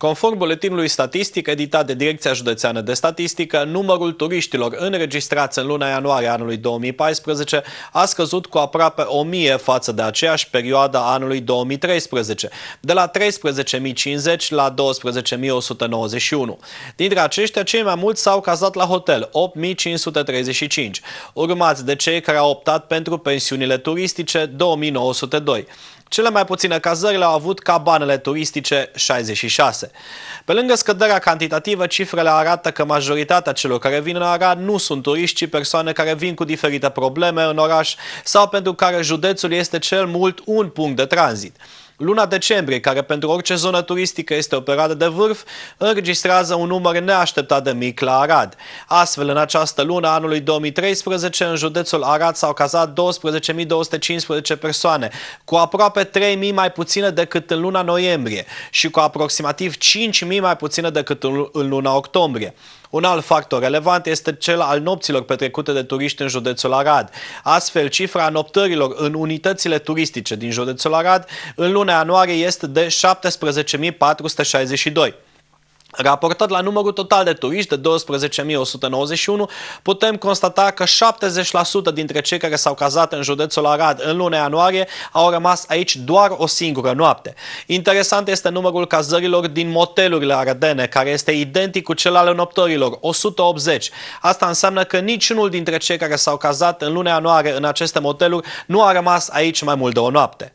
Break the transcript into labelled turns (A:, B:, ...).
A: Conform buletinului statistic editat de Direcția Județeană de Statistică, numărul turiștilor înregistrați în luna ianuarie anului 2014 a scăzut cu aproape 1000 față de aceeași perioadă anului 2013, de la 13.050 la 12.191. Dintre aceștia, cei mai mulți s-au cazat la hotel, 8.535, urmați de cei care au optat pentru pensiunile turistice, 2.902. Cele mai puține cazări le-au avut cabanele turistice 66. Pe lângă scăderea cantitativă, cifrele arată că majoritatea celor care vin în Arad nu sunt turiști, ci persoane care vin cu diferite probleme în oraș sau pentru care județul este cel mult un punct de tranzit. Luna decembrie, care pentru orice zonă turistică este o perioadă de vârf, înregistrează un număr neașteptat de mic la Arad. Astfel, în această lună anului 2013, în județul Arad s-au cazat 12.215 persoane, cu aproape 3.000 mai puține decât în luna noiembrie și cu aproximativ 5.000 mai puține decât în luna octombrie. Un alt factor relevant este cel al nopților petrecute de turiști în județul Arad. Astfel, cifra noptărilor în unitățile turistice din județul Arad în luna luna ianuarie este de 17.462. Raportat la numărul total de turiști de 12.191, putem constata că 70% dintre cei care s-au cazat în județul Arad în luna ianuarie au rămas aici doar o singură noapte. Interesant este numărul cazărilor din motelurile aradene, care este identic cu cel al înoptărilor, 180. Asta înseamnă că niciunul dintre cei care s-au cazat în luna ianuarie în aceste moteluri nu a rămas aici mai mult de o noapte.